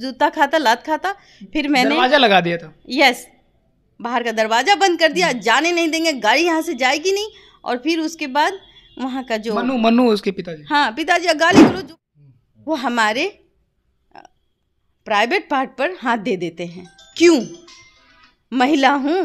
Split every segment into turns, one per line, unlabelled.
जूता खाता लात खाता फिर मैंने दरवाजा लगा दिया था यस बाहर का दरवाजा बंद कर दिया जाने नहीं देंगे गाड़ी यहाँ से जाएगी नहीं और फिर उसके बाद वहाँ का जो मनु मनु उसके पिताजी हाँ पिताजी गाली बोलो जो वो हमारे प्राइवेट पार्ट पर हाथ दे देते हैं क्यों महिला हूँ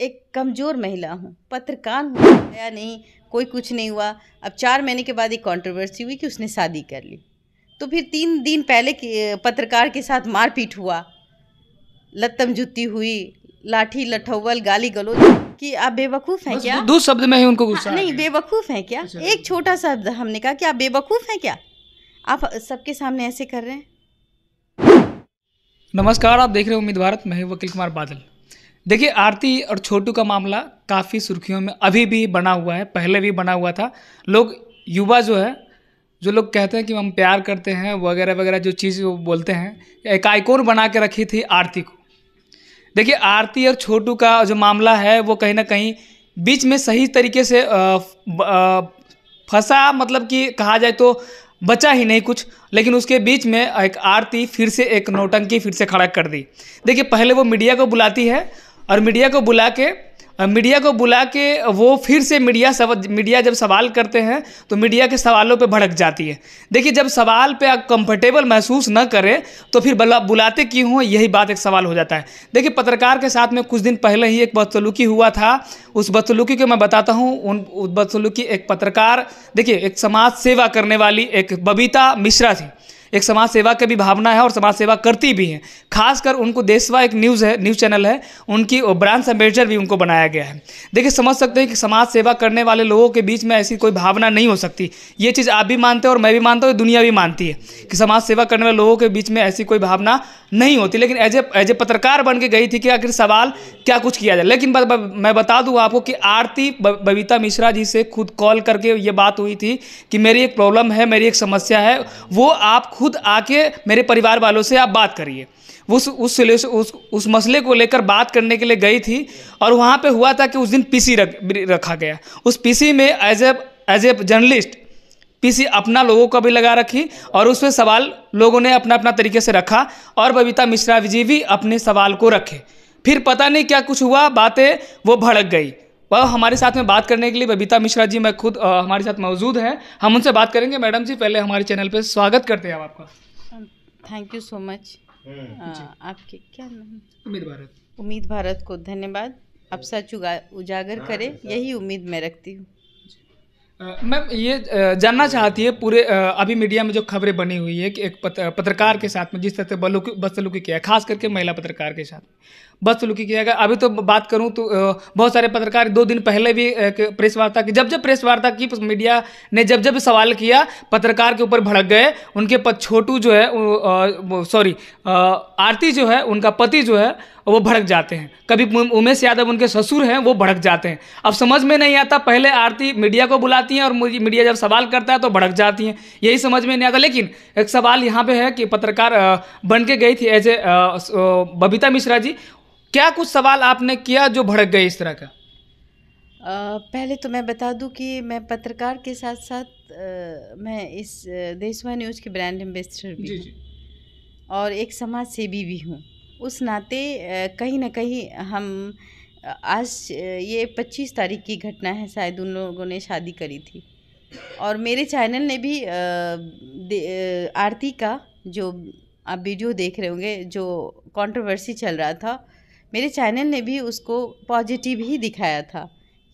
एक कमज़ोर महिला हूँ पत्रकार हूँ नहीं कोई कुछ नहीं हुआ अब चार महीने के बाद एक कंट्रोवर्सी हुई कि उसने शादी कर ली तो फिर तीन दिन पहले पत्रकार के साथ मारपीट हुआ लत्तम जुत्ती हुई लाठी लठौवल गाली गलोच कि आप बेवकूफ हैं क्या दो शब्द
में ही उनको हाँ, गुस्सा नहीं
बेवकूफ हैं क्या अच्छा, अच्छा। एक छोटा शब्द हमने कहा कि आप बेवकूफ हैं क्या आप सबके सामने ऐसे कर रहे
हैं नमस्कार आप देख रहे हो उम्मीद भारत मैं वकील कुमार बादल देखिए आरती और छोटू का मामला काफ़ी सुर्खियों में अभी भी बना हुआ है पहले भी बना हुआ था लोग युवा जो है जो लोग कहते हैं कि हम प्यार करते हैं वगैरह वगैरह जो चीज़ वो बोलते हैं एक आइकोन बना के रखी थी आरती को देखिए आरती और छोटू का जो मामला है वो कहीं ना कहीं बीच में सही तरीके से फंसा मतलब कि कहा जाए तो बचा ही नहीं कुछ लेकिन उसके बीच में एक आरती फिर से एक नोटंकी फिर से खड़ा कर दी देखिए पहले वो मीडिया को बुलाती है और मीडिया को बुला के मीडिया को बुला के वो फिर से मीडिया सव मीडिया जब सवाल करते हैं तो मीडिया के सवालों पे भड़क जाती है देखिए जब सवाल पे आप कंफर्टेबल महसूस न करें तो फिर बुलाते क्यों हों यही बात एक सवाल हो जाता है देखिए पत्रकार के साथ में कुछ दिन पहले ही एक बदसलूकी हुआ था उस बदसलूकी को मैं बताता हूँ उन बदसलूकी एक पत्रकार देखिए एक समाज सेवा करने वाली एक बबीता मिश्रा थी एक समाज सेवा की भी भावना है और समाज सेवा करती भी हैं खासकर उनको देशवा एक न्यूज़ है न्यूज़ चैनल है उनकी ब्रांच एम्बेसडर भी उनको बनाया गया है देखिए समझ सकते हैं कि समाज सेवा करने वाले लोगों के बीच में ऐसी कोई भावना नहीं हो सकती ये चीज़ आप भी मानते हो और मैं भी मानता हूँ दुनिया भी मानती है कि समाज सेवा करने वाले लोगों के बीच में ऐसी कोई भावना नहीं होती लेकिन एज ए एज ए पत्रकार बन के गई थी कि आखिर सवाल क्या कुछ किया जाए लेकिन मैं बता दूँ आपको कि आरती बबीता मिश्रा जी से खुद कॉल करके ये बात हुई थी कि मेरी एक प्रॉब्लम है मेरी एक समस्या है वो आप खुद आके मेरे परिवार वालों से आप बात करिए उस उस सोल्यूशन उस उस मसले को लेकर बात करने के लिए गई थी और वहाँ पे हुआ था कि उस दिन पीसी रख रखा गया उस पीसी में as a as a journalist PC अपना लोगों का भी लगा रखी और उसमें सवाल लोगों ने अपना अपना तरीके से रखा और बबीता मिश्रा जी भी अपने सवाल को रखे फिर पता नहीं क्या कुछ हुआ बातें वो भड़क गई वह हमारे साथ में बात करने के लिए बबीता मिश्रा जी मैं खुद आ, हमारे साथ मौजूद हैं हम उनसे बात करेंगे मैडम जी पहले हमारे चैनल पर स्वागत करते हैं आपका
थैंक यू सो मच आपके क्या नाम उम्मीद भारत उम्मीद भारत को धन्यवाद आप सच उजागर हाँ, करें यही उम्मीद मैं रखती हूँ
मैम ये जानना चाहती है पूरे अभी मीडिया में जो खबरें बनी हुई है कि एक पत्रकार के साथ में जिस तरह से बदसलूकी किया खास करके महिला पत्रकार के साथ लुकी किया गया अभी तो बात करूँ तो बहुत सारे पत्रकार दो दिन पहले भी प्रेस वार्ता की जब जब प्रेस वार्ता की मीडिया ने जब जब सवाल किया पत्रकार के ऊपर भड़क गए उनके पद छोटू जो है सॉरी आरती जो है उनका पति जो है वो भड़क जाते हैं कभी उमेश यादव उनके ससुर हैं वो भड़क जाते हैं अब समझ में नहीं आता पहले आरती मीडिया को बुलाती हैं और मीडिया जब सवाल करता है तो भड़क जाती हैं यही समझ में नहीं आता लेकिन एक सवाल यहाँ पे है कि पत्रकार बन के गई थी एज ए बबीता मिश्रा जी क्या कुछ सवाल आपने किया जो भड़क गए इस तरह का
आ, पहले तो मैं बता दूं कि मैं पत्रकार के साथ साथ आ, मैं इस देशवा न्यूज़ की ब्रांड एम्बेसडर भी जी, जी। और एक समाज सेवी भी, भी हूँ उस नाते कहीं ना कहीं हम आज ये 25 तारीख की घटना है शायद उन लोगों ने शादी करी थी और मेरे चैनल ने भी आरती का जो आप वीडियो देख रहे होंगे जो कंट्रोवर्सी चल रहा था मेरे चैनल ने भी उसको पॉजिटिव ही दिखाया था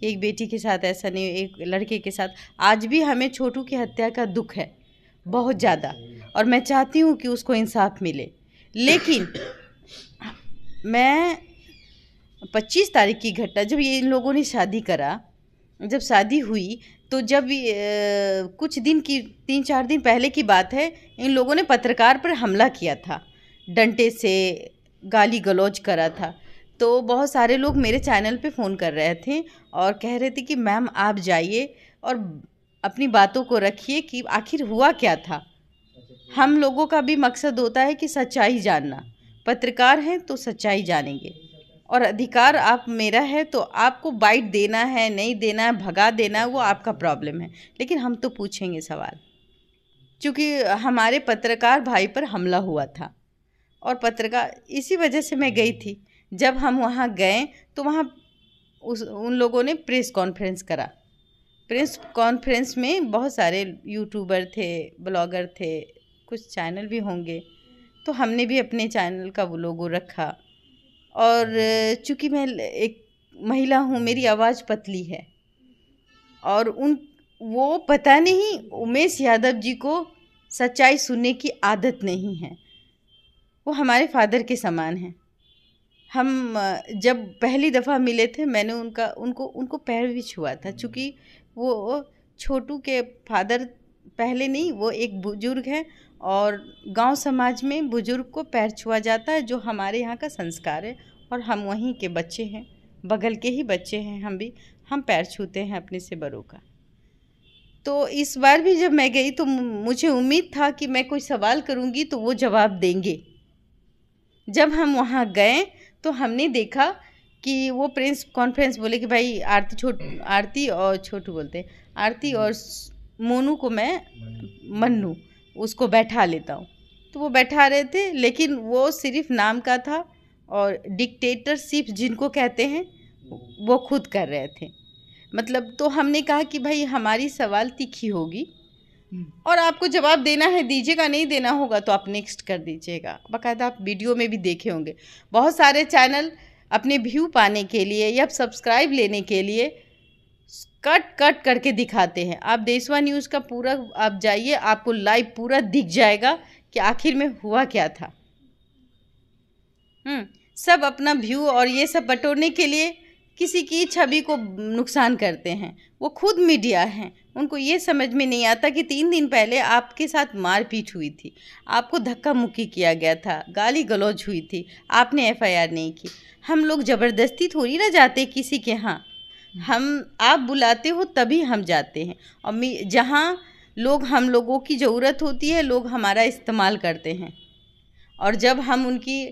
कि एक बेटी के साथ ऐसा नहीं एक लड़के के साथ आज भी हमें छोटू की हत्या का दुख है बहुत ज़्यादा और मैं चाहती हूँ कि उसको इंसाफ मिले लेकिन मैं पच्चीस तारीख की घटना जब ये इन लोगों ने शादी करा जब शादी हुई तो जब ए, कुछ दिन की तीन चार दिन पहले की बात है इन लोगों ने पत्रकार पर हमला किया था डंटे से गाली गलौज करा था तो बहुत सारे लोग मेरे चैनल पे फ़ोन कर रहे थे और कह रहे थे कि मैम आप जाइए और अपनी बातों को रखिए कि आखिर हुआ क्या था हम लोगों का भी मकसद होता है कि सच्चाई जानना पत्रकार हैं तो सच्चाई जानेंगे और अधिकार आप मेरा है तो आपको बाइट देना है नहीं देना है भगा देना है वो आपका प्रॉब्लम है लेकिन हम तो पूछेंगे सवाल क्योंकि हमारे पत्रकार भाई पर हमला हुआ था और पत्रकार इसी वजह से मैं गई थी जब हम वहाँ गए तो वहाँ उस उन लोगों ने प्रेस कॉन्फ्रेंस करा प्रेस कॉन्फ्रेंस में बहुत सारे यूट्यूबर थे ब्लॉगर थे कुछ चैनल भी होंगे तो हमने भी अपने चैनल का वो लोगो रखा और चूँकि मैं एक महिला हूँ मेरी आवाज़ पतली है और उन वो पता नहीं उमेश यादव जी को सच्चाई सुनने की आदत नहीं है वो हमारे फादर के समान हैं हम जब पहली दफ़ा मिले थे मैंने उनका उनको उनको पैर भी छुआ था चूँकि वो छोटू के फादर पहले नहीं वो एक बुजुर्ग हैं और गांव समाज में बुजुर्ग को पैर छुआ जाता है जो हमारे यहाँ का संस्कार है और हम वहीं के बच्चे हैं बगल के ही बच्चे हैं हम भी हम पैर छूते हैं अपने से बड़ों का तो इस बार भी जब मैं गई तो मुझे उम्मीद था कि मैं कोई सवाल करूँगी तो वो जवाब देंगे जब हम वहाँ गए तो हमने देखा कि वो प्रेस कॉन्फ्रेंस बोले कि भाई आरती छोट आरती और छोटू बोलते आरती और हम्म। मोनू को मैं मन्नू उसको बैठा लेता हूँ तो वो बैठा रहे थे लेकिन वो सिर्फ नाम का था और डिक्टेटरशिप जिनको कहते हैं वो खुद कर रहे थे मतलब तो हमने कहा कि भाई हमारी सवाल तीखी होगी हम्म। और आपको जवाब देना है दीजिएगा नहीं देना होगा तो आप नेक्स्ट कर दीजिएगा बाकायदा आप वीडियो में भी देखे होंगे बहुत सारे चैनल अपने व्यू पाने के लिए या सब्सक्राइब लेने के लिए कट कट करके दिखाते हैं आप देशवा न्यूज़ का पूरा आप जाइए आपको लाइव पूरा दिख जाएगा कि आखिर में हुआ क्या था हम्म, सब अपना व्यू और ये सब बटोरने के लिए किसी की छवि को नुकसान करते हैं वो खुद मीडिया हैं उनको ये समझ में नहीं आता कि तीन दिन पहले आपके साथ मारपीट हुई थी आपको धक्का मुक्की किया गया था गाली गलौज हुई थी आपने एफआईआर नहीं की हम लोग ज़बरदस्ती थोड़ी ना जाते किसी के यहाँ हम आप बुलाते हो तभी हम जाते हैं और जहाँ लोग हम लोगों की ज़रूरत होती है लोग हमारा इस्तेमाल करते हैं और जब हम उनकी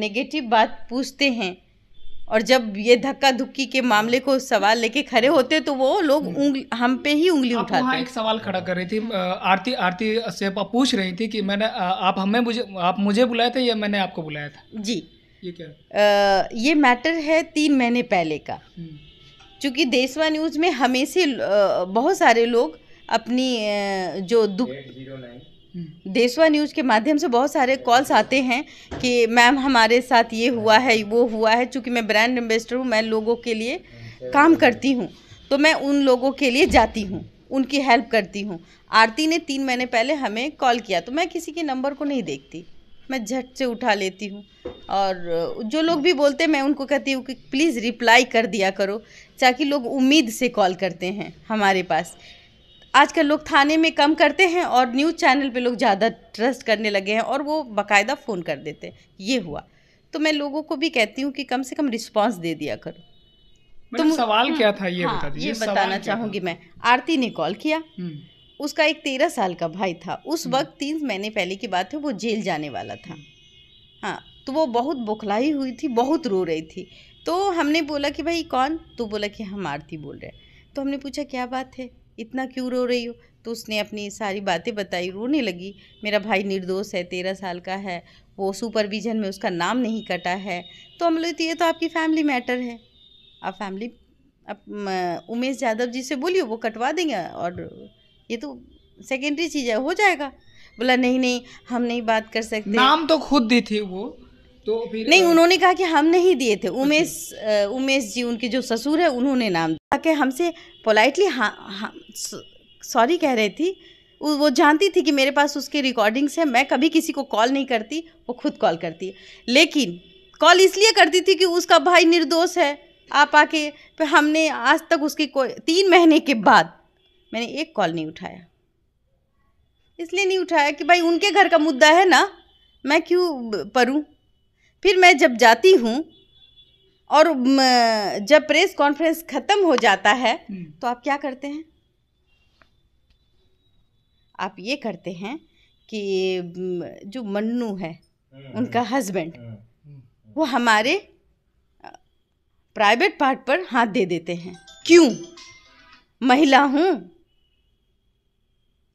नेगेटिव बात पूछते हैं और जब ये धक्का धुक्की के मामले को सवाल लेके खड़े होते तो वो लोग
हम्म। हम पे ही उंगली उठाते हैं एक सवाल खड़ा कर रही थी आरती आरती से पूछ रही थी कि मैंने आप हमें मुझे आप मुझे बुलाए थे या मैंने आपको बुलाया था जी ये क्या
आ, ये मैटर है तीन महीने पहले का हम्म। क्योंकि देशवा न्यूज़ में हमेशा बहुत सारे लोग अपनी जो दुख देशवा न्यूज़ के माध्यम से बहुत सारे कॉल्स आते हैं कि मैम हमारे साथ ये हुआ है वो हुआ है चूँकि मैं ब्रांड एम्बेसडर हूँ मैं लोगों के लिए काम करती हूँ तो मैं उन लोगों के लिए जाती हूँ उनकी हेल्प करती हूँ आरती ने तीन महीने पहले हमें कॉल किया तो मैं किसी के नंबर को नहीं देखती मैं झट से उठा लेती हूँ और जो लोग भी बोलते हैं मैं उनको कहती हूँ कि प्लीज़ रिप्लाई कर दिया करो ताकि लोग उम्मीद से कॉल करते हैं हमारे पास आजकल लोग थाने में कम करते हैं और न्यूज़ चैनल पे लोग ज़्यादा ट्रस्ट करने लगे हैं और वो बकायदा फ़ोन कर देते हैं ये हुआ तो मैं लोगों को भी कहती हूँ कि कम से कम रिस्पॉन्स दे दिया करो
तो सवाल हम्म, क्या था ये हाँ, बता ये बताना चाहूँगी
मैं आरती ने कॉल किया हम्म। उसका एक तेरह साल का भाई था उस हम्म। वक्त तीन महीने पहले की बात है वो जेल जाने वाला था हाँ तो वो बहुत बौखलाई हुई थी बहुत रो रही थी तो हमने बोला कि भाई कौन तो बोला कि हम आरती बोल रहे हैं तो हमने पूछा क्या बात है इतना क्यों रो रही हो तो उसने अपनी सारी बातें बताई रोने लगी मेरा भाई निर्दोष है तेरह साल का है वो सुपरविजन में उसका नाम नहीं कटा है तो हम लोग तो ये तो आपकी फैमिली मैटर है आप फैमिली अब उमेश यादव जी से बोलियो वो कटवा देंगे और ये तो सेकेंडरी चीज़ है हो जाएगा बोला नहीं नहीं हम नहीं बात कर सकते नाम तो खुद दी थी वो तो फिर नहीं उन्होंने कहा कि हम नहीं दिए थे अच्छा। उमेश उमेश जी उनके जो ससुर है उन्होंने नाम आके हमसे पोलाइटली हाँ हाँ सॉरी कह रही थी वो जानती थी कि मेरे पास उसके रिकॉर्डिंग्स हैं मैं कभी किसी को कॉल नहीं करती वो खुद कॉल करती है लेकिन कॉल इसलिए करती थी कि उसका भाई निर्दोष है आप आके फिर हमने आज तक उसकी कोई तीन महीने के बाद मैंने एक कॉल नहीं उठाया इसलिए नहीं उठाया कि भाई उनके घर का मुद्दा है ना मैं क्यों परूँ फिर मैं जब जाती हूँ और जब प्रेस कॉन्फ्रेंस ख़त्म हो जाता है हम्म। तो आप क्या करते हैं आप ये करते हैं कि जो मन्नू है हम्म। उनका हस्बैंड हम्म। वो हमारे प्राइवेट पार्ट पर हाथ दे देते हैं क्यों महिला हूँ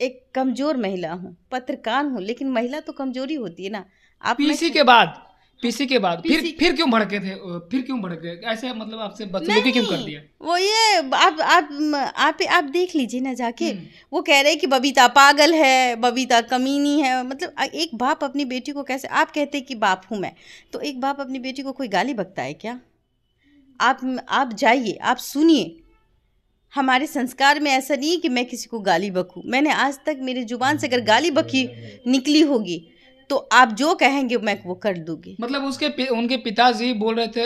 एक कमज़ोर महिला हूँ पत्रकार हूँ लेकिन महिला तो कमज़ोरी होती है ना
आप पीसी के बाद पीसी के बाद फिर फिर क्यों भड़के थे फिर क्यों भड़के ऐसे मतलब आपसे बदसलूकी क्यों कर दिया
वो ये आप आप आप आप देख लीजिए ना जाके हम्म। वो कह रहे कि बबीता पागल है बबीता कमीनी है मतलब एक बाप अपनी बेटी को कैसे आप कहते कि बाप हूँ मैं तो एक बाप अपनी बेटी को कोई गाली बकता है क्या आप आप जाइए आप सुनिए हमारे संस्कार में ऐसा नहीं है कि मैं किसी को गाली बकूँ मैंने आज तक मेरी ज़ुबान से अगर गाली बकी निकली
होगी तो आप जो कहेंगे मैं वो कर दूंगी मतलब उसके पि, उनके पिताजी बोल रहे थे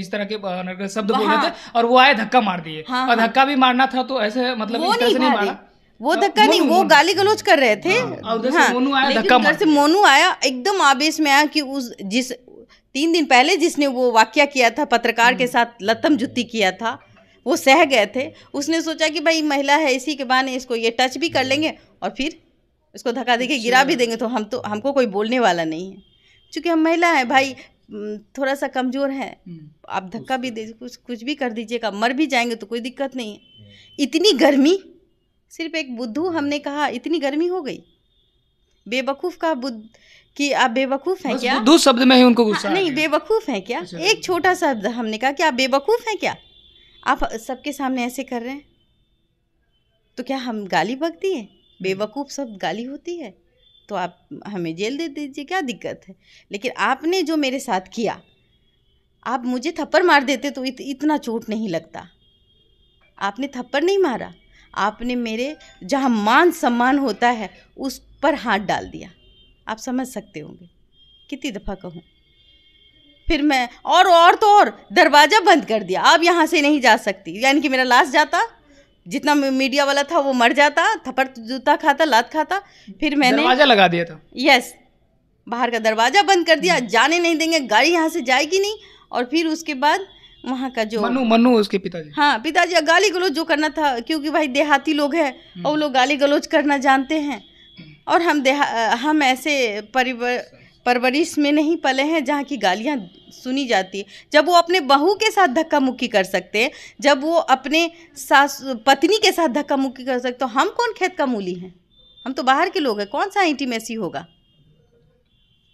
इस तरह के शब्द बोल रहे हाँ। थे और वो आए धक्का मार दिए हाँ, और हाँ। धक्का भी मारना था तो ऐसे मतलब वो नहीं, नहीं मारा
वो धक्का नहीं वो गाली गलोच कर रहे थे हाँ, मोनू आया मोनू आया एकदम आवेश में आया कि उस जिस तीन दिन पहले जिसने वो वाक्य किया था पत्रकार के हम्म। साथ लतम जुत्ती किया था वो सह गए थे उसने सोचा कि भाई महिला है इसी के बहाने इसको ये टच भी कर हम्म। लेंगे और फिर उसको धक्का देके अच्छा। गिरा भी देंगे तो हम तो हमको कोई बोलने वाला नहीं है क्योंकि हम महिला हैं भाई थोड़ा सा कमज़ोर है हम्म। आप धक्का भी दे कुछ कुछ भी कर दीजिएगा मर भी जाएंगे तो कोई दिक्कत नहीं है हम्म। इतनी गर्मी सिर्फ एक बुद्धू हमने कहा इतनी गर्मी हो गई बेवकूफ़ का बुद्ध कि आप बेवकूफ़ हैं क्या दो शब्द में ही उनको हाँ, गुस्सा नहीं बेवकूफ़ हैं क्या अच्छा। एक छोटा शब्द हमने कहा कि आप बेवकूफ़ हैं क्या आप सबके सामने ऐसे कर रहे हैं तो क्या हम गाली बकती है हम्म। बेवकूफ़ सब गाली होती है तो आप हमें जेल दे दीजिए क्या दिक्कत है लेकिन आपने जो मेरे साथ किया आप मुझे थप्पड़ मार देते तो इत, इतना चोट नहीं लगता आपने थप्पड़ नहीं मारा आपने मेरे जहाँ मान सम्मान होता है उस पर हाथ डाल दिया आप समझ सकते होंगे कितनी दफ़ा कहूँ फिर मैं और और तो और दरवाज़ा बंद कर दिया आप यहाँ से नहीं जा सकती यानी कि मेरा लाश जाता जितना मीडिया वाला था वो मर जाता थप्पड़ जूता खाता लात खाता फिर मैंने दरवाजा लगा दिया था यस बाहर का दरवाजा बंद कर दिया हम्म। जाने नहीं देंगे गाड़ी यहाँ से जाएगी नहीं और फिर उसके बाद वहाँ का जो मनु मनु उसके पिताजी हाँ पिताजी गाली गलोच जो करना था क्योंकि भाई देहाती लोग हैं हम्म। और वो लोग गाली गलोच करना जानते हैं हम्म। और हम देहा हम ऐसे परिवार परवरिश में नहीं पले हैं जहाँ की गालियाँ सुनी जाती है जब वो अपने बहू के साथ धक्का मुक्की कर सकते हैं जब वो अपने सास पत्नी के साथ धक्का मुक्की कर सकते तो हम कौन खेत का मूली हैं हम तो बाहर के लोग हैं कौन सा इंटीमेसी होगा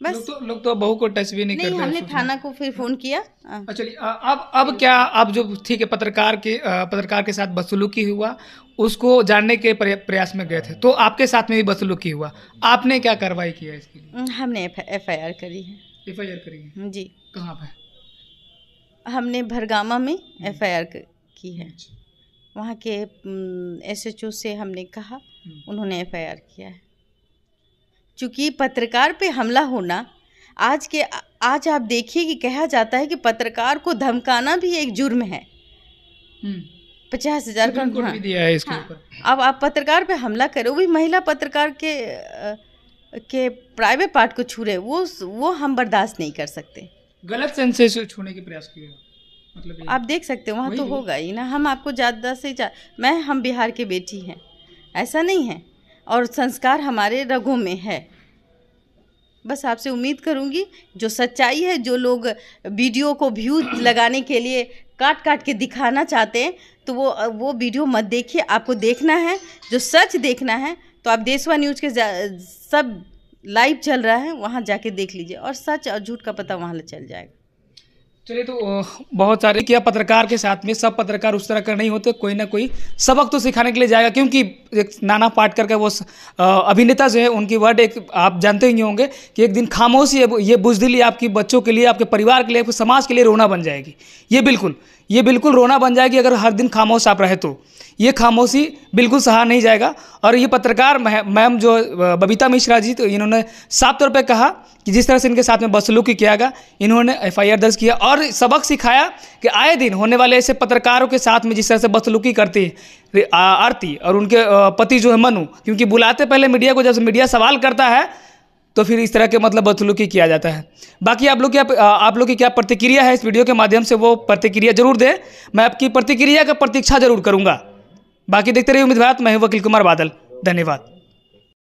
बस लोग तो लो तो बहू को टच भी नहीं, नहीं करते हमने
थाना को फिर फोन किया हाँ। अच्छा,
चलिए अब अब क्या अब जो ठीक है पत्रकार के पत्रकार के साथ बदसलूकी हुआ उसको जानने के प्रयास में गए थे तो आपके साथ में भी बदसलूकी हुआ आपने क्या कार्रवाई किया इसके
लिए हम्म, हमने एफ आई आर करी है एफ आई आर करी है जी कहाँ पर हमने भरगामा में एफ आई आर की है अच्छा। वहाँ के एस एच ओ से हमने कहा हम्म। उन्होंने एफ आई आर किया है चूँकि पत्रकार पे हमला होना आज के आज आप देखिए कि कहा जाता है कि पत्रकार को धमकाना भी एक जुर्म है हम्म। पचास हजार का हाँ, भी
दिया है इसके हाँ,
अब आप पत्रकार पे हमला करो भी महिला पत्रकार के के प्राइवेट पार्ट को छू रहे वो वो हम बर्दाश्त नहीं कर सकते
गलत छूने के प्रयास किए मतलब
आप देख सकते हो वहाँ तो होगा ही ना हम आपको ज़्यादा से मैं हम बिहार के बेटी हैं ऐसा नहीं है और संस्कार हमारे रगों में है बस आपसे उम्मीद करूंगी जो सच्चाई है जो लोग वीडियो को व्यू लगाने के लिए काट काट के दिखाना चाहते हैं तो वो वो वीडियो मत देखिए आपको देखना है जो सच देखना है तो आप देशवा न्यूज़ के सब लाइव चल रहा है वहाँ जाके देख लीजिए और सच और झूठ का पता वहाँ चल जाएगा
चलिए तो बहुत सारे क्या पत्रकार के साथ में सब पत्रकार उस तरह का नहीं होते कोई ना कोई सबक तो सिखाने के लिए जाएगा क्योंकि एक नाना पाठ करके वो अभिनेता जो है उनकी वर्ड एक आप जानते ही होंगे कि एक दिन खामोशी ये बुजदिली आपकी बच्चों के लिए आपके परिवार के लिए आपके समाज के लिए रोना बन जाएगी ये बिल्कुल ये बिल्कुल रोना बन जाएगी अगर हर दिन खामोश आप रहे तो ये खामोशी बिल्कुल सहा नहीं जाएगा और ये पत्रकार मैम जो बबीता मिश्रा जी तो इन्होंने साफ तौर पे कहा कि जिस तरह से इनके साथ में बसलूकी किया गया इन्होंने एफआईआर दर्ज किया और सबक सिखाया कि आए दिन होने वाले ऐसे पत्रकारों के साथ में जिस तरह से बसलूकी करती आरती और उनके पति जो है मनु क्योंकि बुलाते पहले मीडिया को जब मीडिया सवाल करता है तो फिर इस तरह के मतलब बदसलूकी किया जाता है बाकी आप लोग की आप, आप लोग की क्या प्रतिक्रिया है इस वीडियो के माध्यम से वो प्रतिक्रिया जरूर दें मैं आपकी प्रतिक्रिया का प्रतीक्षा जरूर करूँगा बाकी देखते रहिए उम्मीद भारत मैं हूँ वकील कुमार बादल धन्यवाद